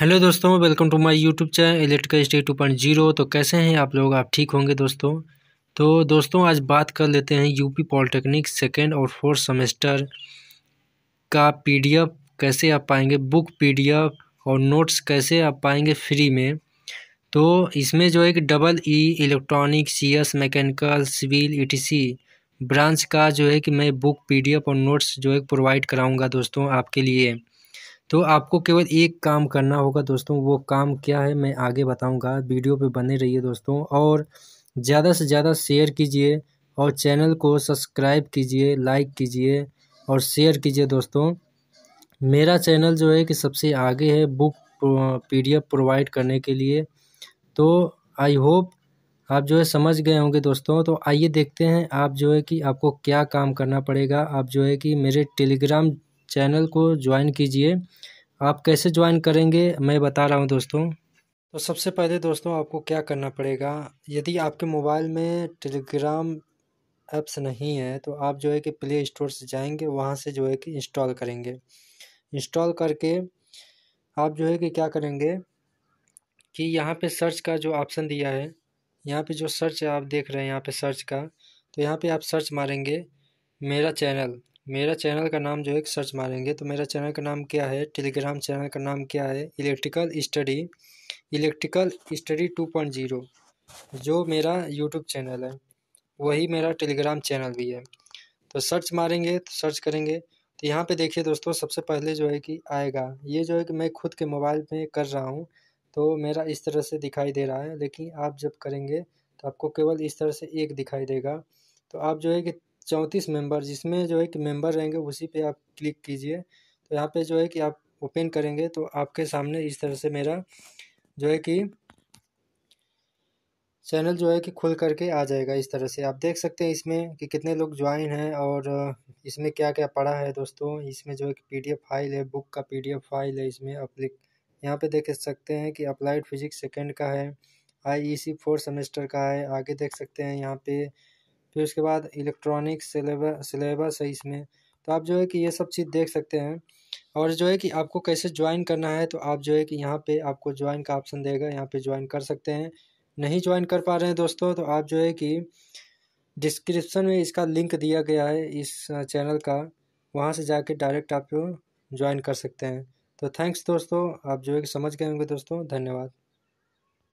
hello दोस्तों welcome to my YouTube channel electrical state two point zero तो कैसे हैं आप लोग आप ठीक होंगे दोस्तों तो दोस्तों आज बात कर लेते हैं यूपी पॉलिटेक्निक सेकेंड और फोर्थ सेमेस्टर का पीडीएफ कैसे आप पाएंगे बुक पीडीएफ और नोट्स कैसे आप पाएंगे फ्री में तो इसमें जो एक double E electronic C S mechanical civil E branch का जो है कि मैं बुक पी और नोट्स जो है प्रोवाइड कराऊँगा दोस्तों आपके लिए तो आपको केवल एक काम करना होगा दोस्तों वो काम क्या है मैं आगे बताऊंगा वीडियो पे बने रहिए दोस्तों और ज़्यादा से ज़्यादा शेयर कीजिए और चैनल को सब्सक्राइब कीजिए लाइक कीजिए और शेयर कीजिए दोस्तों मेरा चैनल जो है कि सबसे आगे है बुक पीडीएफ प्रोवाइड करने के लिए तो आई होप आप जो है समझ गए होंगे दोस्तों तो आइए देखते हैं आप जो है कि आपको क्या काम करना पड़ेगा आप जो है कि मेरे टेलीग्राम चैनल को ज्वाइन कीजिए आप कैसे ज्वाइन करेंगे मैं बता रहा हूँ दोस्तों तो सबसे पहले दोस्तों आपको क्या करना पड़ेगा यदि आपके मोबाइल में टेलीग्राम ऐप्स नहीं है तो आप जो है कि प्ले स्टोर से जाएंगे वहाँ से जो है कि इंस्टॉल करेंगे इंस्टॉल करके आप जो है कि क्या करेंगे कि यहाँ पे सर्च का जो ऑप्शन दिया है यहाँ पे जो सर्च आप देख रहे हैं यहाँ पे सर्च का तो यहाँ पे आप सर्च मारेंगे मेरा चैनल मेरा चैनल का नाम जो है सर्च मारेंगे तो मेरा चैनल का नाम क्या है टेलीग्राम चैनल का नाम क्या है electrical study electrical study two point zero जो मेरा यूट्यूब चैनल है वही मेरा टेलीग्राम चैनल भी है तो सर्च मारेंगे तो सर्च करेंगे तो यहाँ पे देखिए दोस्तों सबसे पहले जो है कि आएगा ये जो है कि मैं खुद के मोबाइल में कर रहा हूँ तो मेरा इस तरह से दिखाई दे रहा है लेकिन आप जब करेंगे तो आपको केवल इस तरह से एक दिखाई देगा तो आप जो है कि चौंतीस मेंबर जिसमें जो है कि मेंबर रहेंगे उसी पे आप क्लिक कीजिए तो यहाँ पे जो है कि आप ओपन करेंगे तो आपके सामने इस तरह से मेरा जो है कि चैनल जो है कि खुल करके आ जाएगा इस तरह से आप देख सकते हैं इसमें कि कितने लोग ज्वाइन हैं और इसमें क्या क्या पड़ा है दोस्तों इसमें जो है कि पी फाइल है बुक का पी फाइल है इसमें आप लिख यहाँ पे देख सकते हैं कि अप्लाइड फिजिक्स सेकेंड का है आई सी फोर सेमेस्टर का है आगे देख सकते हैं यहाँ पे फिर उसके बाद इलेक्ट्रॉनिक सिलेबस है इसमें तो आप जो है कि ये सब चीज़ देख सकते हैं और जो है कि आपको कैसे ज्वाइन करना है तो आप जो है कि यहाँ पे आपको ज्वाइन का ऑप्शन देगा यहाँ पे ज्वाइन कर सकते हैं नहीं ज्वाइन कर पा रहे हैं दोस्तों तो आप जो है कि डिस्क्रिप्शन में इसका लिंक दिया गया है इस चैनल का वहाँ से जाके डायरेक्ट आप ज्वाइन कर सकते हैं तो थैंक्स दोस्तों आप जो है कि समझ गए होंगे दोस्तों धन्यवाद